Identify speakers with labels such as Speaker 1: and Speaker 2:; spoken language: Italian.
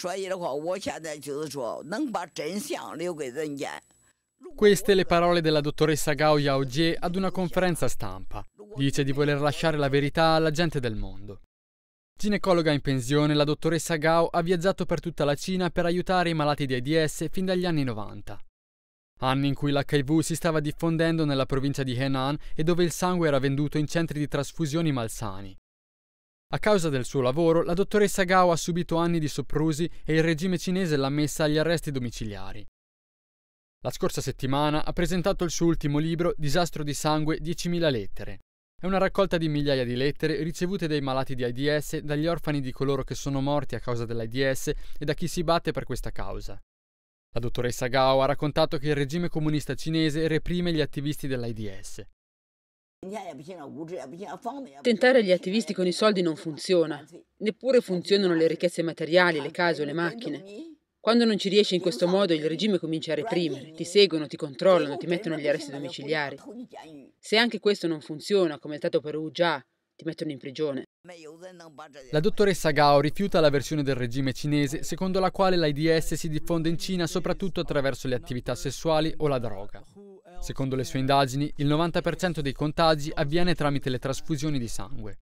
Speaker 1: 专业的话，我现在就是说，能把真相留给人间。
Speaker 2: Queste le parole della dottoressa Gao Yaojie ad una conferenza stampa. Dice di voler lasciare la verità alla gente del mondo. Ginecologa in pensione, la dottoressa Gao ha viaggiato per tutta la Cina per aiutare i malati di AIDS fin dagli anni 90. Anni in cui l'HIV si stava diffondendo nella provincia di Henan e dove il sangue era venduto in centri di trasfusioni malsani. A causa del suo lavoro, la dottoressa Gao ha subito anni di soprusi e il regime cinese l'ha messa agli arresti domiciliari. La scorsa settimana ha presentato il suo ultimo libro, Disastro di sangue 10.000 lettere. È una raccolta di migliaia di lettere ricevute dai malati di AIDS, dagli orfani di coloro che sono morti a causa dell'AIDS e da chi si batte per questa causa. La dottoressa Gao ha raccontato che il regime comunista cinese reprime gli attivisti dell'AIDS.
Speaker 1: Cioè,
Speaker 3: Tentare gli attivisti con i cioè, soldi non cioè, funziona, neppure funzionano le ricchezze materiali, le case o le macchine. Quando non ci riesci in questo modo, il regime comincia a reprimere, ti seguono, ti controllano, ti mettono agli arresti domiciliari. Se anche questo non funziona, come è stato per Uja, ti mettono in prigione.
Speaker 2: La dottoressa Gao rifiuta la versione del regime cinese secondo la quale l'AIDS si diffonde in Cina soprattutto attraverso le attività sessuali o la droga. Secondo le sue indagini, il 90% dei contagi avviene tramite le trasfusioni di sangue.